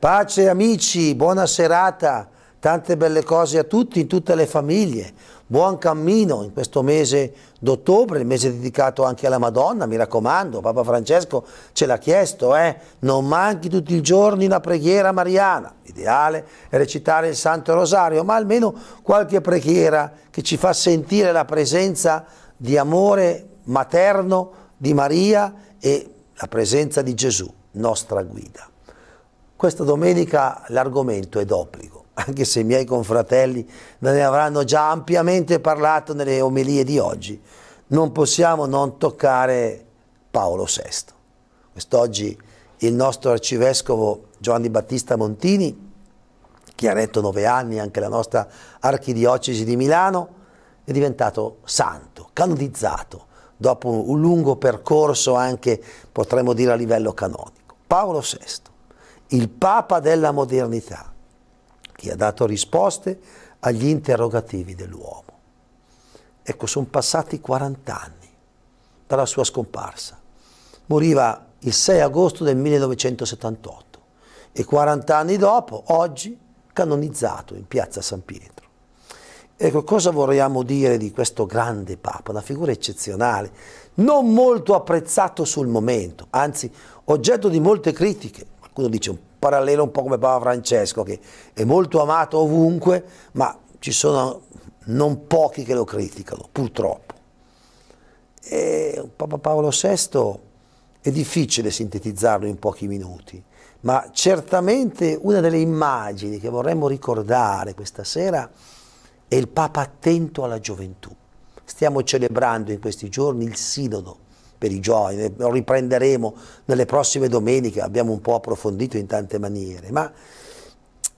Pace amici, buona serata, tante belle cose a tutti, in tutte le famiglie. Buon cammino in questo mese d'ottobre, il mese dedicato anche alla Madonna, mi raccomando, Papa Francesco ce l'ha chiesto, eh? non manchi tutti i giorni la preghiera mariana. L'ideale è recitare il Santo Rosario, ma almeno qualche preghiera che ci fa sentire la presenza di amore materno di Maria e la presenza di Gesù, nostra guida. Questa domenica l'argomento è d'obbligo, anche se i miei confratelli ne avranno già ampiamente parlato nelle omelie di oggi. Non possiamo non toccare Paolo VI. Quest'oggi il nostro arcivescovo Giovanni Battista Montini, che ha retto nove anni anche la nostra archidiocesi di Milano, è diventato santo, canonizzato, dopo un lungo percorso anche, potremmo dire, a livello canonico. Paolo VI il Papa della modernità, che ha dato risposte agli interrogativi dell'uomo. Ecco, sono passati 40 anni dalla sua scomparsa. Moriva il 6 agosto del 1978 e 40 anni dopo, oggi, canonizzato in piazza San Pietro. Ecco, cosa vorremmo dire di questo grande Papa, una figura eccezionale, non molto apprezzato sul momento, anzi oggetto di molte critiche, uno dice un parallelo un po' come Papa Francesco, che è molto amato ovunque, ma ci sono non pochi che lo criticano, purtroppo. E Papa Paolo VI è difficile sintetizzarlo in pochi minuti, ma certamente una delle immagini che vorremmo ricordare questa sera è il Papa attento alla gioventù. Stiamo celebrando in questi giorni il sinodo per i giovani, lo riprenderemo nelle prossime domeniche, abbiamo un po' approfondito in tante maniere, ma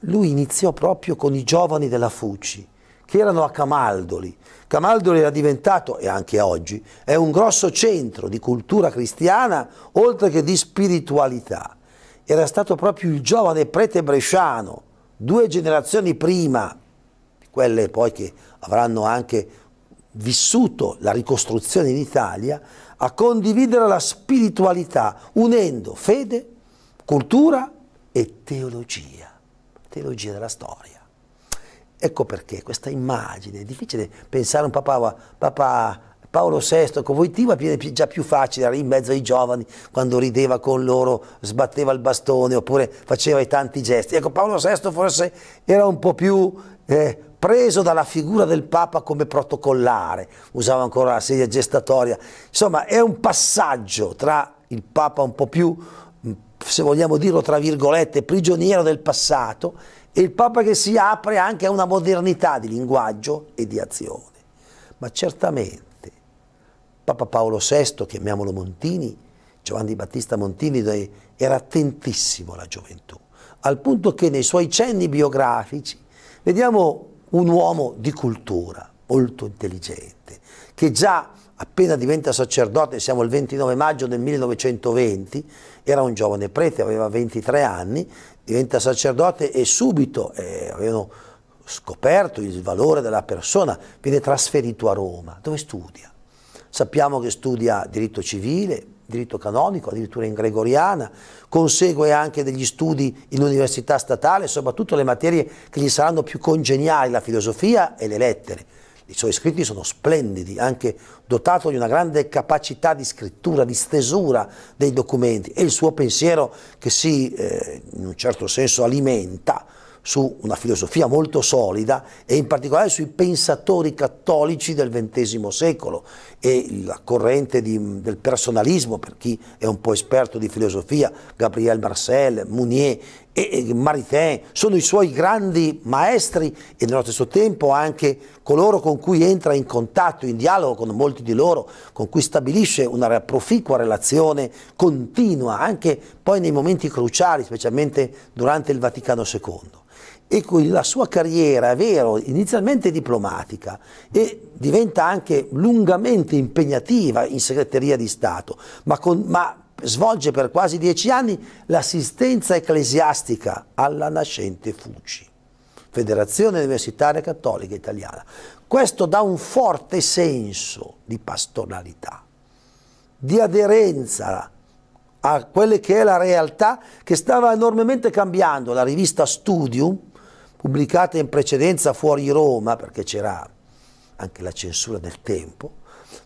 lui iniziò proprio con i giovani della Fuci, che erano a Camaldoli. Camaldoli era diventato, e anche oggi, è un grosso centro di cultura cristiana, oltre che di spiritualità. Era stato proprio il giovane prete bresciano, due generazioni prima, quelle poi che avranno anche vissuto la ricostruzione in Italia, a condividere la spiritualità unendo fede, cultura e teologia, teologia della storia. Ecco perché questa immagine, è difficile pensare a un papà, papà Paolo VI con voi Covoitiva viene già più facile, era in mezzo ai giovani, quando rideva con loro, sbatteva il bastone oppure faceva i tanti gesti. Ecco, Paolo VI forse era un po' più eh, preso dalla figura del Papa come protocollare, usava ancora la sedia gestatoria, insomma è un passaggio tra il Papa un po' più, mm, se vogliamo dirlo tra virgolette, prigioniero del passato e il Papa che si apre anche a una modernità di linguaggio e di azione. Ma certamente Papa Paolo VI, chiamiamolo Montini, Giovanni Battista Montini era attentissimo alla gioventù, al punto che nei suoi cenni biografici vediamo un uomo di cultura, molto intelligente, che già appena diventa sacerdote, siamo il 29 maggio del 1920, era un giovane prete, aveva 23 anni, diventa sacerdote e subito eh, avevano scoperto il valore della persona, viene trasferito a Roma, dove studia. Sappiamo che studia diritto civile, diritto canonico, addirittura in gregoriana, consegue anche degli studi in università statale, soprattutto le materie che gli saranno più congeniali, la filosofia e le lettere. I suoi scritti sono splendidi, anche dotato di una grande capacità di scrittura, di stesura dei documenti e il suo pensiero che si, eh, in un certo senso, alimenta su una filosofia molto solida e in particolare sui pensatori cattolici del XX secolo e la corrente di, del personalismo, per chi è un po' esperto di filosofia, Gabriel Marcel, Mounier e, Maritain, sono i suoi grandi maestri e nello stesso tempo anche coloro con cui entra in contatto, in dialogo con molti di loro, con cui stabilisce una proficua relazione continua, anche poi nei momenti cruciali, specialmente durante il Vaticano II e con la sua carriera, è vero, inizialmente diplomatica e diventa anche lungamente impegnativa in segreteria di Stato, ma, con, ma svolge per quasi dieci anni l'assistenza ecclesiastica alla nascente FUCI, Federazione Universitaria Cattolica Italiana. Questo dà un forte senso di pastoralità, di aderenza a quella che è la realtà che stava enormemente cambiando. La rivista Studium, pubblicata in precedenza fuori Roma, perché c'era anche la censura del tempo,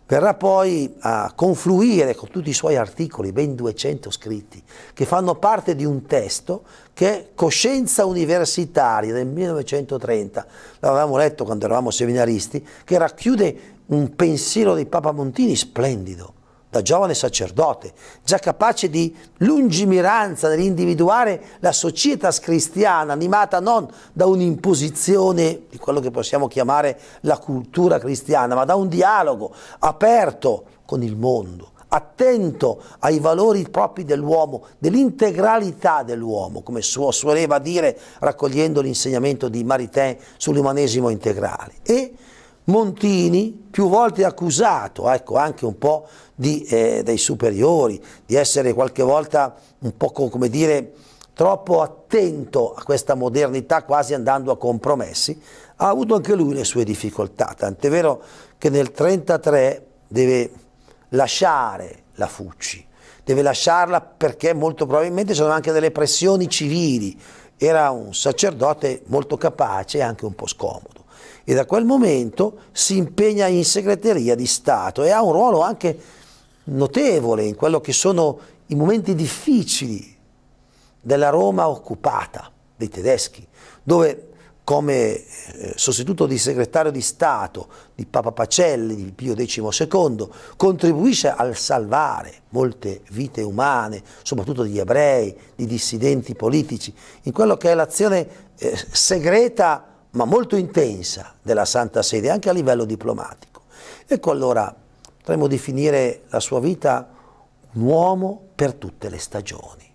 verrà poi a confluire con tutti i suoi articoli, ben 200 scritti, che fanno parte di un testo che è Coscienza Universitaria del 1930, l'avevamo letto quando eravamo seminaristi, che racchiude un pensiero di Papa Montini splendido da giovane sacerdote, già capace di lungimiranza nell'individuare la società cristiana, animata non da un'imposizione di quello che possiamo chiamare la cultura cristiana, ma da un dialogo aperto con il mondo, attento ai valori propri dell'uomo, dell'integralità dell'uomo, come suo, suoleva dire raccogliendo l'insegnamento di Maritain sull'umanesimo integrale. E Montini, più volte accusato, ecco, anche un po' di, eh, dai superiori, di essere qualche volta un po' come dire troppo attento a questa modernità quasi andando a compromessi, ha avuto anche lui le sue difficoltà, tant'è vero che nel 1933 deve lasciare la Fucci, deve lasciarla perché molto probabilmente sono anche delle pressioni civili, era un sacerdote molto capace e anche un po' scomodo e da quel momento si impegna in segreteria di Stato e ha un ruolo anche notevole in quello che sono i momenti difficili della Roma occupata dei tedeschi, dove come eh, sostituto di segretario di Stato di Papa Pacelli, di Pio XII, contribuisce al salvare molte vite umane, soprattutto di ebrei, di dissidenti politici, in quello che è l'azione eh, segreta ma molto intensa della Santa Sede anche a livello diplomatico. Ecco allora, potremmo definire la sua vita un uomo per tutte le stagioni.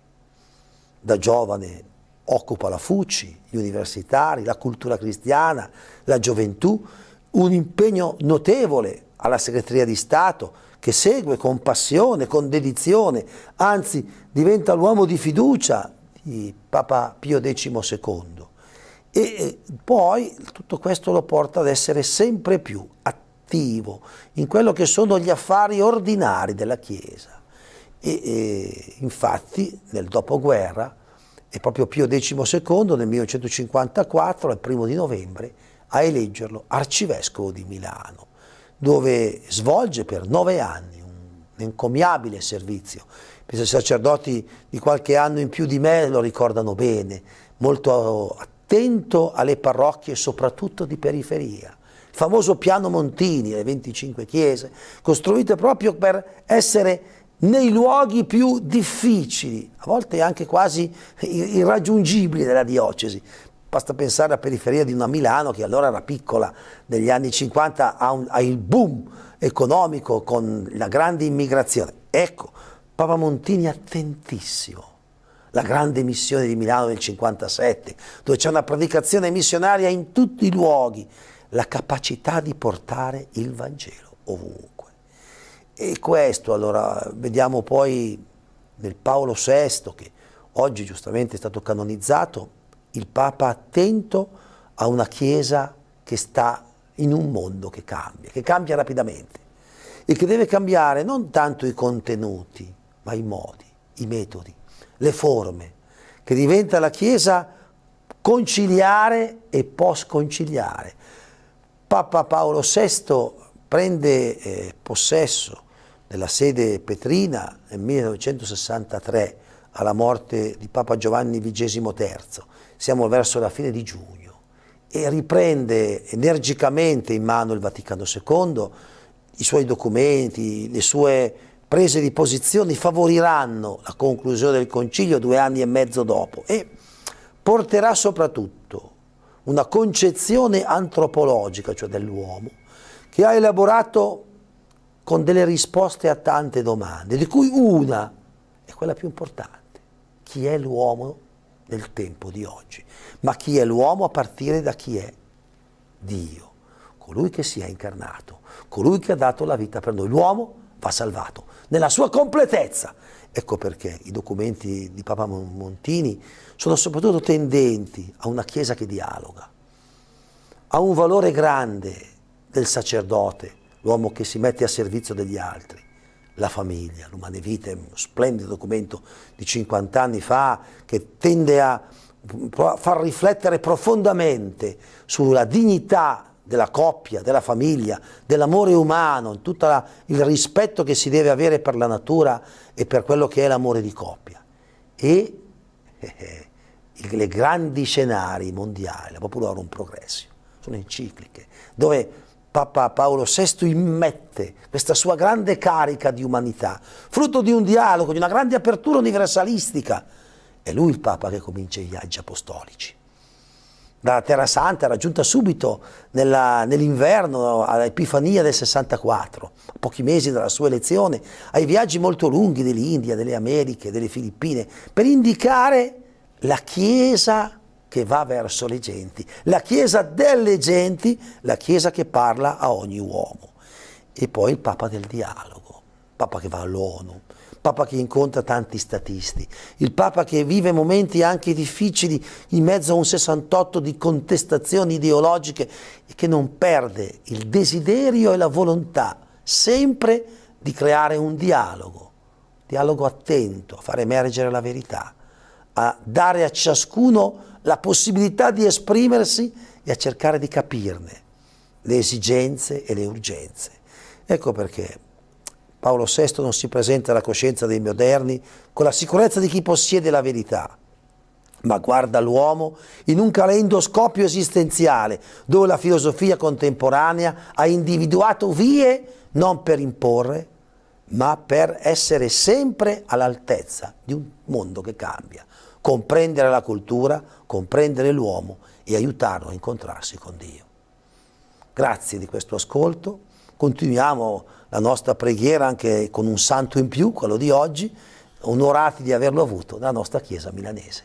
Da giovane occupa la Fucci, gli universitari, la cultura cristiana, la gioventù, un impegno notevole alla segreteria di Stato che segue con passione, con dedizione, anzi diventa l'uomo di fiducia di Papa Pio XII e poi tutto questo lo porta ad essere sempre più attivo in quello che sono gli affari ordinari della Chiesa. E, e infatti nel dopoguerra, è proprio Pio XII nel 1954, al primo di novembre, a eleggerlo arcivescovo di Milano, dove svolge per nove anni un encomiabile servizio. i sacerdoti di qualche anno in più di me lo ricordano bene, molto attivo attento alle parrocchie soprattutto di periferia. Il famoso piano Montini, le 25 chiese, costruite proprio per essere nei luoghi più difficili, a volte anche quasi irraggiungibili della diocesi. Basta pensare alla periferia di una Milano che allora era piccola, negli anni 50 ha, un, ha il boom economico con la grande immigrazione. Ecco, Papa Montini attentissimo la grande missione di Milano del 57, dove c'è una predicazione missionaria in tutti i luoghi, la capacità di portare il Vangelo ovunque. E questo allora vediamo poi nel Paolo VI, che oggi giustamente è stato canonizzato, il Papa attento a una Chiesa che sta in un mondo che cambia, che cambia rapidamente e che deve cambiare non tanto i contenuti, ma i modi, i metodi le forme, che diventa la Chiesa conciliare e post-conciliare. Papa Paolo VI prende eh, possesso della sede petrina nel 1963 alla morte di Papa Giovanni XXIII, siamo verso la fine di giugno, e riprende energicamente in mano il Vaticano II, i suoi documenti, le sue prese di posizioni favoriranno la conclusione del concilio due anni e mezzo dopo e porterà soprattutto una concezione antropologica, cioè dell'uomo, che ha elaborato con delle risposte a tante domande, di cui una è quella più importante. Chi è l'uomo nel tempo di oggi? Ma chi è l'uomo a partire da chi è Dio, colui che si è incarnato, colui che ha dato la vita per noi. L'uomo va salvato, nella sua completezza. Ecco perché i documenti di Papa Montini sono soprattutto tendenti a una Chiesa che dialoga, a un valore grande del sacerdote, l'uomo che si mette a servizio degli altri, la famiglia, l'umane vita, è un splendido documento di 50 anni fa che tende a far riflettere profondamente sulla dignità della coppia, della famiglia, dell'amore umano, tutto il rispetto che si deve avere per la natura e per quello che è l'amore di coppia. E eh, eh, i grandi scenari mondiali, la un progresso, sono encicliche, dove Papa Paolo VI immette questa sua grande carica di umanità, frutto di un dialogo, di una grande apertura universalistica. È lui il Papa che comincia i viaggi apostolici dalla Terra Santa, raggiunta subito nell'inverno nell all'Epifania del 64, pochi mesi dalla sua elezione, ai viaggi molto lunghi dell'India, delle Americhe, delle Filippine, per indicare la Chiesa che va verso le genti, la Chiesa delle genti, la Chiesa che parla a ogni uomo. E poi il Papa del dialogo, Papa che va all'ONU, Papa che incontra tanti statisti, il Papa che vive momenti anche difficili in mezzo a un 68 di contestazioni ideologiche e che non perde il desiderio e la volontà sempre di creare un dialogo, dialogo attento a far emergere la verità, a dare a ciascuno la possibilità di esprimersi e a cercare di capirne le esigenze e le urgenze. Ecco perché Paolo VI non si presenta alla coscienza dei moderni con la sicurezza di chi possiede la verità, ma guarda l'uomo in un calendoscopio esistenziale dove la filosofia contemporanea ha individuato vie non per imporre, ma per essere sempre all'altezza di un mondo che cambia, comprendere la cultura, comprendere l'uomo e aiutarlo a incontrarsi con Dio. Grazie di questo ascolto Continuiamo la nostra preghiera anche con un santo in più, quello di oggi, onorati di averlo avuto, la nostra Chiesa milanese.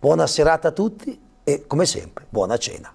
Buona serata a tutti e come sempre buona cena.